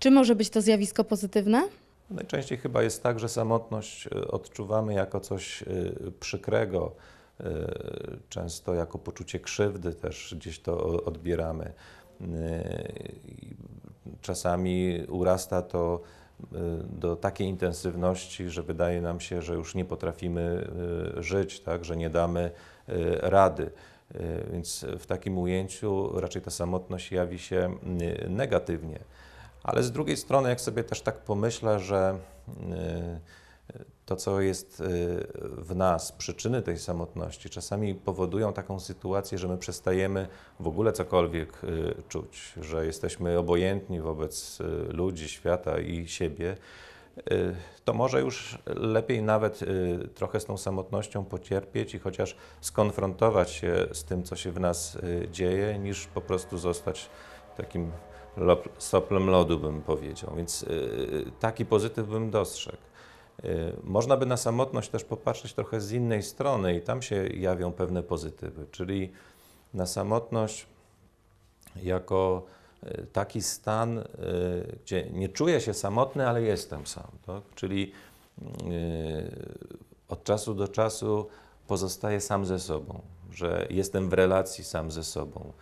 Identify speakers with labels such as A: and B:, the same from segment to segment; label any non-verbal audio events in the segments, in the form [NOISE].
A: Czy może być to zjawisko pozytywne? Najczęściej chyba jest tak, że samotność e, odczuwamy jako coś e, przykrego, e, często jako poczucie krzywdy też gdzieś to odbieramy. Czasami urasta to do takiej intensywności, że wydaje nam się, że już nie potrafimy żyć, tak? że nie damy rady. Więc w takim ujęciu raczej ta samotność jawi się negatywnie. Ale z drugiej strony, jak sobie też tak pomyślę, że y, to, co jest y, w nas, przyczyny tej samotności, czasami powodują taką sytuację, że my przestajemy w ogóle cokolwiek y, czuć, że jesteśmy obojętni wobec ludzi, świata i siebie, to może już lepiej nawet trochę z tą samotnością pocierpieć i chociaż skonfrontować się z tym, co się w nas dzieje, niż po prostu zostać takim soplem lodu, bym powiedział. Więc y, y, taki pozytyw bym dostrzegł. Y, można by na samotność też popatrzeć trochę z innej strony i tam się jawią pewne pozytywy, czyli na samotność jako taki stan, gdzie nie czuję się samotny, ale jestem sam. Tak? Czyli od czasu do czasu pozostaję sam ze sobą, że jestem w relacji sam ze sobą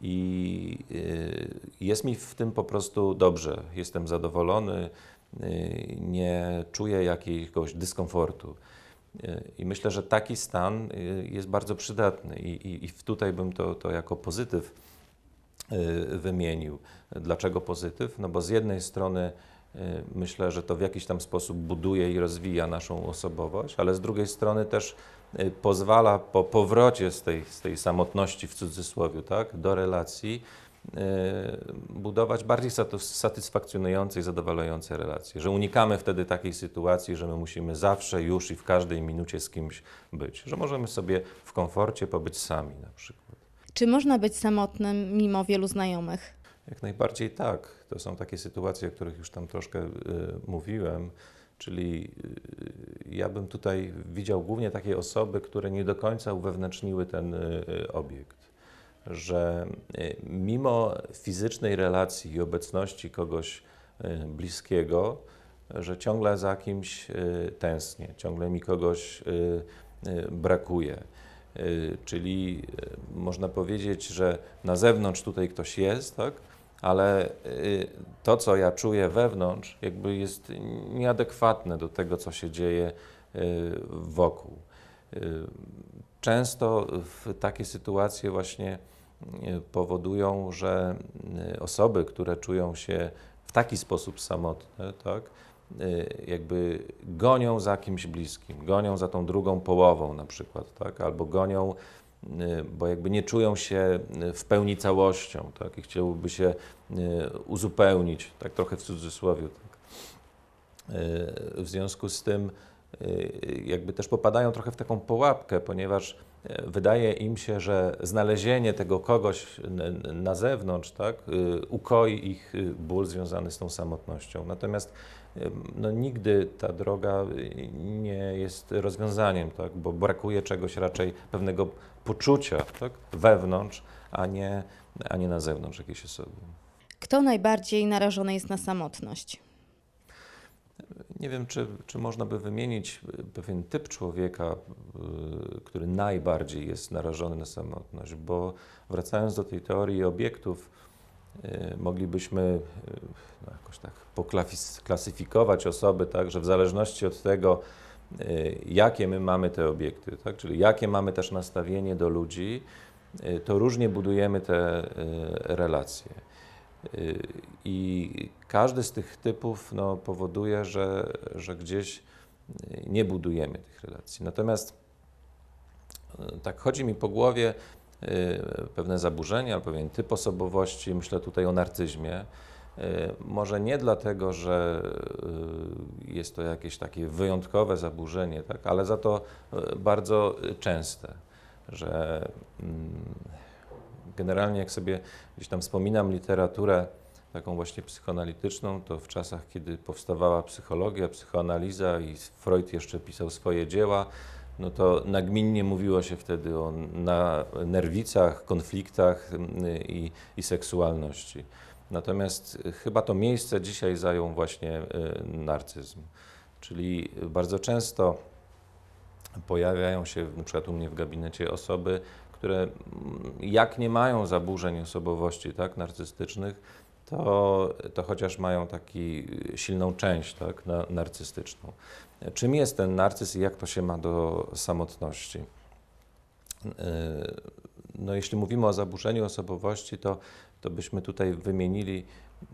A: i y, jest mi w tym po prostu dobrze. Jestem zadowolony, y, nie czuję jakiegoś dyskomfortu. Y, I myślę, że taki stan jest bardzo przydatny, i, i, i tutaj bym to, to jako pozytyw wymienił. Dlaczego pozytyw? No bo z jednej strony Y, myślę, że to w jakiś tam sposób buduje i rozwija naszą osobowość, ale z drugiej strony też y, pozwala po powrocie z tej, z tej samotności w cudzysłowie tak, do relacji y, budować bardziej satysfakcjonujące i zadowalające relacje. Że unikamy wtedy takiej sytuacji, że my musimy zawsze już i w każdej minucie z kimś być. Że możemy sobie w komforcie pobyć sami na przykład. Czy można być samotnym mimo wielu znajomych? Jak najbardziej tak. To są takie sytuacje, o których już tam troszkę y, mówiłem. Czyli y, ja bym tutaj widział głównie takie osoby, które nie do końca uwewnętrzniły ten y, obiekt. Że y, mimo fizycznej relacji i obecności kogoś bliskiego, że ciągle za kimś tęsknię, ciągle mi kogoś brakuje. Czyli można powiedzieć, że na zewnątrz tutaj ktoś jest, tak? ale y, to, co ja czuję wewnątrz, jakby jest nieadekwatne do tego, co się dzieje y, wokół. Y, często takie sytuacje właśnie powodują, że osoby, które czują się w taki sposób samotne, tak, jakby gonią za kimś bliskim, gonią za tą drugą połową na przykład, tak, albo gonią Y, bo jakby nie czują się y, w pełni całością, tak? I chciałoby się y, uzupełnić, tak trochę w cudzysłowie. Tak? W związku z tym jakby też popadają trochę w taką pułapkę, ponieważ wydaje im się, że znalezienie tego kogoś na zewnątrz, tak, ukoi ich ból związany z tą samotnością. Natomiast no nigdy ta droga y, nie jest rozwiązaniem, tak? bo brakuje czegoś raczej pewnego poczucia tak? wewnątrz, a nie, a nie na zewnątrz jakiejś osoby. Kto najbardziej narażony jest na samotność? Nie wiem, czy, czy można by wymienić y, pewien typ człowieka, y, który najbardziej jest narażony na samotność, bo wracając do tej teorii obiektów, Y, moglibyśmy y, no, jakoś tak poklasyfikować osoby, tak, że w zależności od tego, y, jakie my mamy te obiekty, tak, czyli jakie mamy też nastawienie do ludzi, to różnie budujemy te relacje. I każdy z tych typów no, powoduje, że, że gdzieś nie budujemy tych relacji. Natomiast tak chodzi mi po głowie, Y, pewne zaburzenia, pewien typ osobowości. Myślę tutaj o narcyzmie. Y, może nie dlatego, że y, jest to jakieś takie wyjątkowe zaburzenie, tak, ale za to bardzo częste, że mm, generalnie jak sobie gdzieś tam wspominam literaturę taką właśnie psychoanalityczną, to w czasach, kiedy powstawała psychologia, psychoanaliza i Freud jeszcze pisał swoje dzieła, no to nagminnie mówiło się wtedy o na nerwicach, konfliktach i, i seksualności. Natomiast chyba to miejsce dzisiaj zajął właśnie e, narcyzm. Czyli bardzo często pojawiają się, np. u mnie w gabinecie, osoby, które jak nie mają zaburzeń osobowości tak, narcystycznych, to, to chociaż mają taki y, silną część tak, narcystyczną. Czym jest ten narcyz i jak to się ma do samotności? Y, no, jeśli mówimy o zaburzeniu osobowości, to, to byśmy tutaj wymienili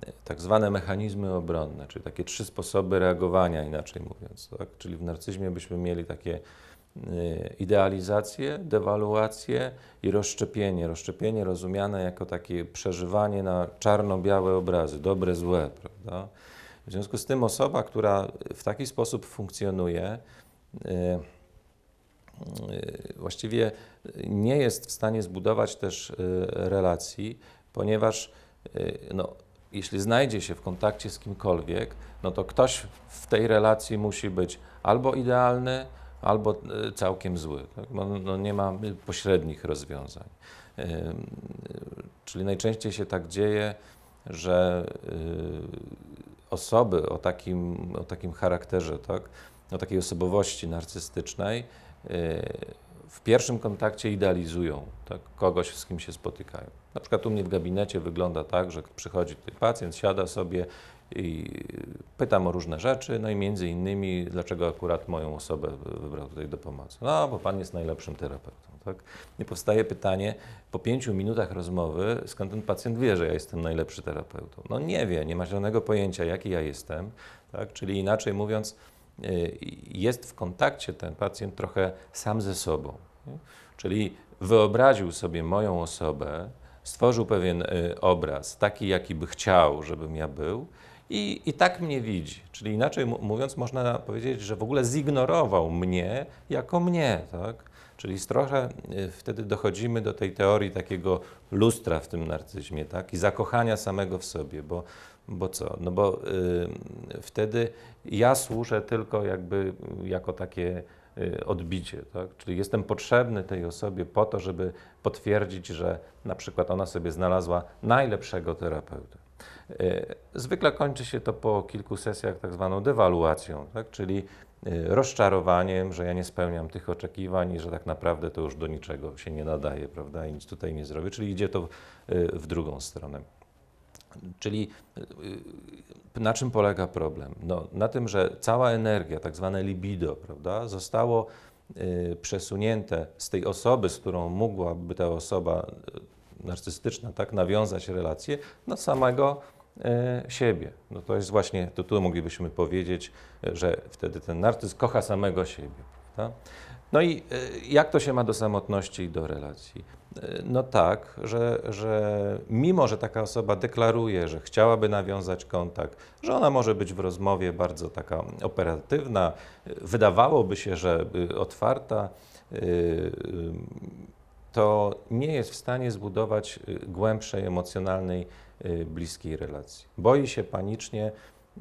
A: y, tak zwane mechanizmy obronne, czyli takie trzy sposoby reagowania, inaczej mówiąc. Tak? Czyli w narcyzmie byśmy mieli takie Y, idealizację, dewaluację i rozszczepienie. Rozszczepienie rozumiane jako takie przeżywanie na czarno-białe obrazy, dobre, złe. Prawda? W związku z tym osoba, która w taki sposób funkcjonuje, y, y, właściwie nie jest w stanie zbudować też relacji, ponieważ no, jeśli znajdzie się w kontakcie z kimkolwiek, no to ktoś w tej relacji musi być albo idealny, albo e, całkiem zły. No, no nie ma pośrednich rozwiązań. E, czyli najczęściej się tak dzieje, że e, osoby o takim, o takim charakterze, tak, o takiej osobowości narcystycznej w pierwszym kontakcie idealizują tak, kogoś, z kim się spotykają. Na przykład u mnie w gabinecie wygląda tak, że przychodzi tutaj pacjent, siada sobie, i pytam o różne rzeczy, no i między innymi, dlaczego akurat moją osobę wybrał tutaj do pomocy. No, bo pan jest najlepszym terapeutą, tak? I powstaje pytanie, po pięciu minutach rozmowy, skąd ten pacjent wie, że ja jestem najlepszy terapeutą? No nie wie, nie ma żadnego pojęcia, jaki ja jestem, tak? Czyli inaczej mówiąc, y, jest w kontakcie ten pacjent trochę sam ze sobą. Nie? Czyli wyobraził sobie moją osobę, stworzył pewien y, obraz, taki jaki by chciał, żebym ja był, i, i tak mnie widzi. Czyli inaczej mówiąc, można powiedzieć, że w ogóle zignorował mnie jako mnie. Tak? Czyli trochę y, wtedy dochodzimy do tej teorii takiego lustra w tym narcyzmie tak? i zakochania samego w sobie, bo, bo co? No bo y, wtedy ja służę tylko jakby jako takie y, odbicie. Tak? Czyli jestem potrzebny tej osobie po to, żeby potwierdzić, że na przykład ona sobie znalazła najlepszego terapeuta. E, zwykle kończy się to po kilku sesjach tak zwaną dewaluacją, tak? czyli e, rozczarowaniem, że ja nie spełniam tych oczekiwań i że tak naprawdę to już do niczego się nie nadaje, prawda, i nic tutaj nie zrobię, czyli idzie to w e, drugą stronę. Czyli na czym polega problem? No, na tym, że cała energia, tak zwane libido, prawda, zostało przesunięte z tej osoby, z którą mogłaby ta osoba narcystyczne, tak, nawiązać relacje do samego e, siebie. No to jest właśnie, tu moglibyśmy powiedzieć, e, że wtedy ten narcyz kocha samego siebie. Prawda? No i e, jak to się ma do samotności i do relacji? No tak, że, że mimo, że taka osoba deklaruje, że chciałaby nawiązać kontakt, że ona może być w rozmowie bardzo taka operatywna, wydawałoby się, że otwarta, to nie jest w stanie zbudować y, głębszej emocjonalnej, y, bliskiej relacji. Boi się panicznie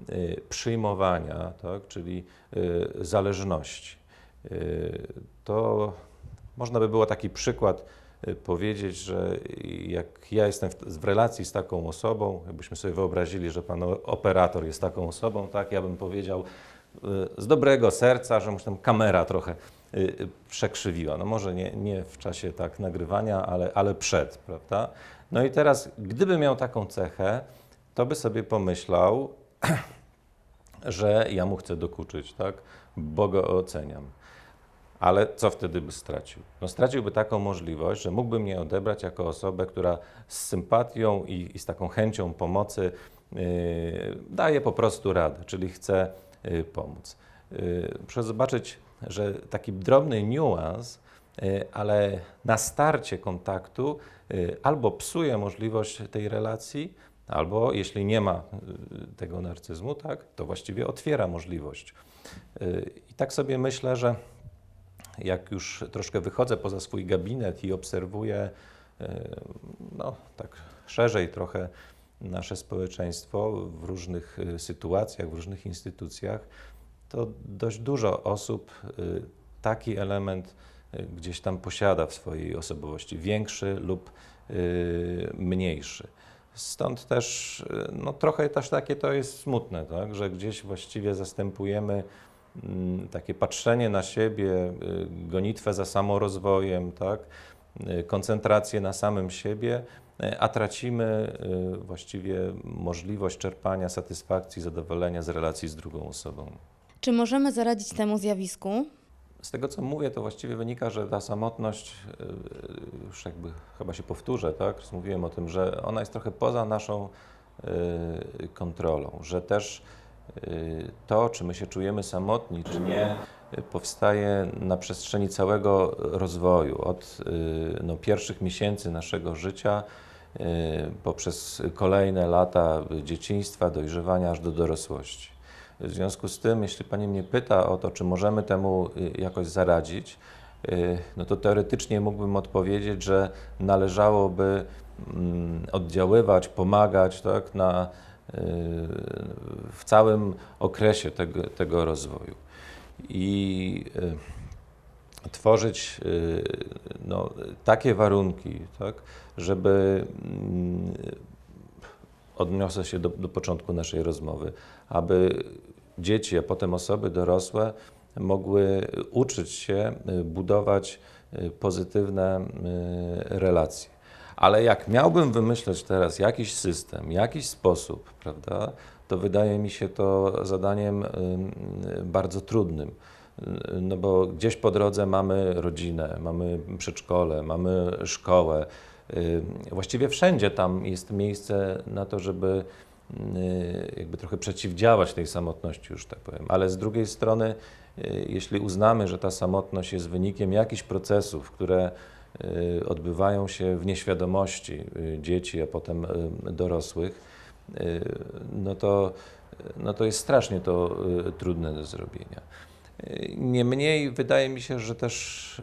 A: y, przyjmowania, tak, czyli zależności. To można by było taki przykład powiedzieć, że jak ja jestem w, relacji z taką osobą, jakbyśmy sobie wyobrazili, że pan operator jest taką osobą, tak, ja bym powiedział z dobrego serca, że muszę tam kamera trochę Y, y, przekrzywiła. No może nie, nie w czasie tak nagrywania, ale, ale przed, prawda? No i teraz, gdyby miał taką cechę, to by sobie pomyślał, [CLEARS THROAT] że ja mu chcę dokuczyć, tak? Bo go oceniam. Ale co wtedy by stracił? No straciłby taką możliwość, że mógłby mnie odebrać jako osobę, która z sympatią i, i z taką chęcią pomocy yy, daje po prostu radę, czyli chce yy, pomóc. Yy, proszę zobaczyć, że taki drobny niuans, y, ale na starcie kontaktu y, albo psuje możliwość tej relacji, albo jeśli nie ma y, tego narcyzmu, tak, to właściwie otwiera możliwość. I tak sobie myślę, że jak już troszkę wychodzę poza swój gabinet i obserwuję, no tak szerzej trochę nasze społeczeństwo w różnych sytuacjach, w różnych instytucjach, to dość dużo osób y, taki element y, gdzieś tam posiada w swojej osobowości, większy lub y, mniejszy. Stąd też, no trochę też takie to jest smutne, tak? że gdzieś właściwie zastępujemy mm, takie patrzenie na siebie, gonitwę za samorozwojem, tak? koncentrację na samym siebie, a tracimy właściwie możliwość czerpania satysfakcji, zadowolenia z relacji z drugą osobą. Czy możemy zaradzić temu zjawisku? Z tego, co mówię, to właściwie wynika, że ta samotność, y, już jakby chyba się powtórzę, tak? Mówiłem o tym, że ona jest trochę poza naszą y, kontrolą, że też y, to, czy my się czujemy samotni, czy nie, powstaje na przestrzeni całego rozwoju, od no, pierwszych miesięcy naszego życia poprzez kolejne lata dzieciństwa, dojrzewania aż do dorosłości. W związku z tym, jeśli Pani mnie pyta o to, czy możemy temu y, jakoś zaradzić, y, no to teoretycznie mógłbym odpowiedzieć, że należałoby mm, oddziaływać, pomagać tak, na, y, w całym okresie tego, tego rozwoju. I tworzyć no, takie warunki, tak, żeby mm, odniosę się do, do początku naszej rozmowy, aby dzieci, a potem osoby dorosłe mogły uczyć się y, budować y, pozytywne y, relacje. Ale jak miałbym wymyśleć teraz jakiś system, jakiś sposób, prawda, to wydaje mi się to zadaniem bardzo trudnym. No bo gdzieś po drodze mamy rodzinę, mamy przedszkole, mamy szkołę. Y, właściwie wszędzie tam jest miejsce na to, żeby y, jakby trochę przeciwdziałać tej samotności, już tak powiem. Ale z drugiej strony, y, jeśli uznamy, że ta samotność jest wynikiem jakichś procesów, które odbywają się w nieświadomości dzieci, a potem dorosłych, no to, no to jest strasznie to trudne do zrobienia. Niemniej wydaje mi się, że też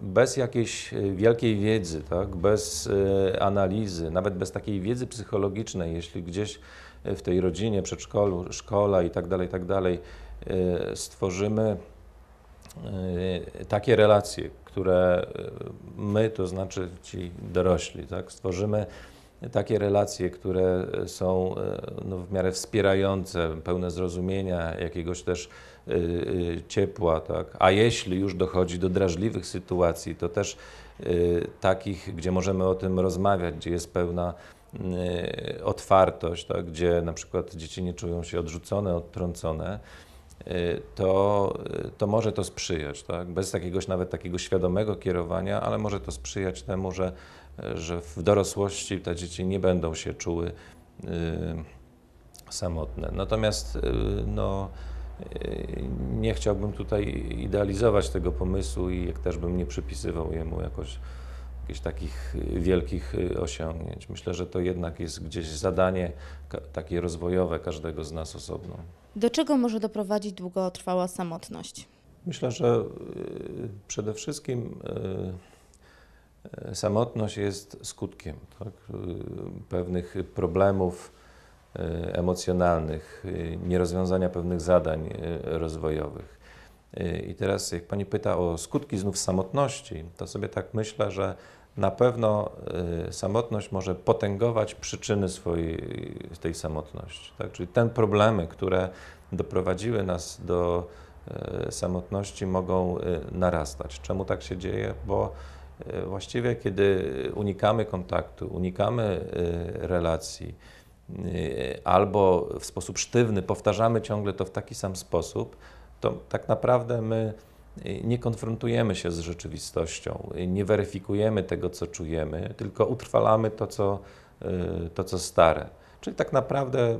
A: bez jakiejś wielkiej wiedzy, tak, bez e, analizy, nawet bez takiej wiedzy psychologicznej, jeśli gdzieś e, w tej rodzinie, przedszkolu, szkola i tak dalej, tak dalej e, stworzymy takie relacje, które my, to znaczy ci dorośli, tak, stworzymy takie relacje, które e, są e, no, w miarę wspierające, pełne zrozumienia, jakiegoś też y, y, ciepła. Tak? A jeśli już dochodzi do drażliwych sytuacji, to też y, takich, gdzie możemy o tym rozmawiać, gdzie jest pełna otwartość, tak? gdzie na przykład dzieci nie czują się odrzucone, odtrącone to, to może to sprzyjać, tak? bez jakiegoś nawet takiego świadomego kierowania, ale może to sprzyjać temu, że że w dorosłości te dzieci nie będą się czuły y, samotne. Natomiast y, no, y, nie chciałbym tutaj idealizować tego pomysłu i jak też bym nie przypisywał jemu jakoś jakichś takich y, wielkich y, osiągnięć. Myślę, że to jednak jest gdzieś zadanie takie rozwojowe każdego z nas osobno. Do czego może doprowadzić długotrwała samotność? Myślę, że y, przede wszystkim E, samotność jest skutkiem tak? E, pewnych problemów e, emocjonalnych, nierozwiązania pewnych zadań rozwojowych. I teraz, jak pani pyta o skutki znów samotności, to sobie tak myślę, że na pewno samotność może potęgować przyczyny swojej, tej samotności. Tak? Czyli te problemy, które doprowadziły nas do samotności, mogą narastać. Czemu tak się dzieje? Bo E, właściwie kiedy unikamy kontaktu, unikamy e, relacji, e, albo w sposób sztywny powtarzamy ciągle to w taki sam sposób, to tak naprawdę my nie konfrontujemy się z rzeczywistością, nie weryfikujemy tego, co czujemy, tylko utrwalamy to, co, to, co stare. Czyli tak naprawdę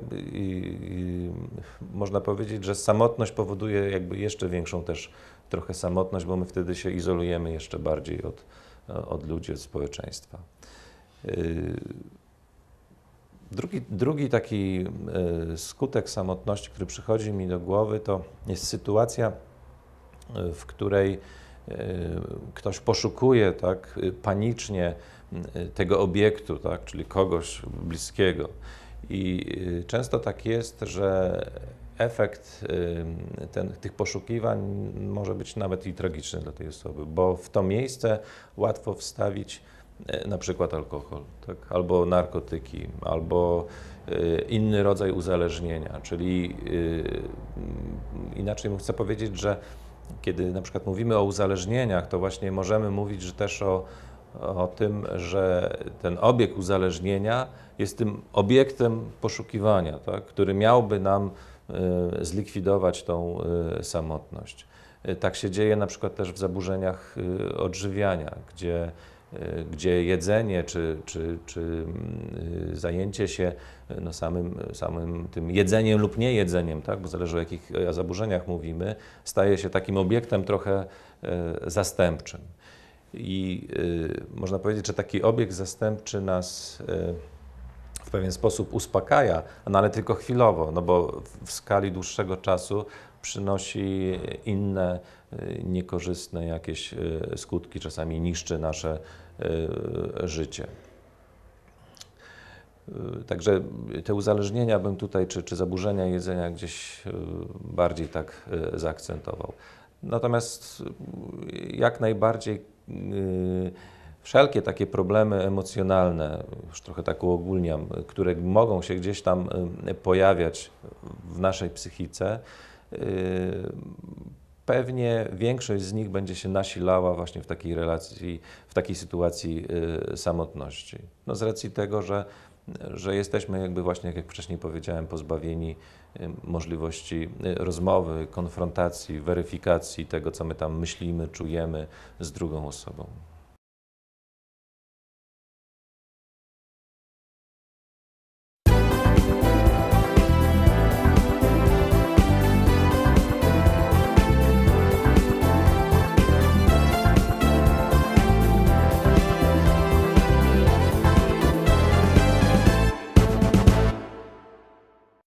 A: można powiedzieć, że samotność powoduje jakby jeszcze większą też trochę samotność, bo my wtedy się izolujemy jeszcze bardziej od, od ludzi, od społeczeństwa. Y, drugi, drugi taki y, skutek samotności, który przychodzi mi do głowy, to jest sytuacja, y, w której ktoś poszukuje tak panicznie tego obiektu, tak, czyli kogoś bliskiego. I często tak jest, że efekt ten, tych poszukiwań może być nawet i tragiczny dla tej osoby, bo w to miejsce łatwo wstawić e, na przykład alkohol, tak? albo narkotyki, albo y, inny rodzaj uzależnienia. Czyli y, inaczej chcę powiedzieć, że kiedy na przykład mówimy o uzależnieniach, to właśnie możemy mówić że też o, o tym, że ten obiekt uzależnienia jest tym obiektem poszukiwania, tak? który miałby nam E, zlikwidować tą e, samotność. E, tak się dzieje na przykład też w zaburzeniach odżywiania, gdzie, gdzie jedzenie czy, czy, czy mm, zajęcie się no samym, samym tym jedzeniem lub niejedzeniem, tak? bo zależy o jakich zaburzeniach mówimy, staje się takim obiektem trochę zastępczym. I można powiedzieć, że taki obiekt zastępczy nas w pewien sposób uspokaja, no ale tylko chwilowo, no bo w skali dłuższego czasu przynosi inne y, niekorzystne jakieś y, skutki, czasami niszczy nasze y, życie. Także te uzależnienia bym tutaj, czy, czy zaburzenia jedzenia gdzieś bardziej tak zaakcentował. Natomiast jak najbardziej wszelkie takie problemy emocjonalne, już trochę tak uogólniam, które mogą się gdzieś tam y, pojawiać w naszej psychice, y, pewnie większość z nich będzie się nasilała właśnie w takiej relacji, w takiej sytuacji y, samotności. No z racji tego, że, że jesteśmy jakby właśnie, jak wcześniej powiedziałem, pozbawieni możliwości rozmowy, konfrontacji, weryfikacji tego, co my tam myślimy, czujemy z drugą osobą.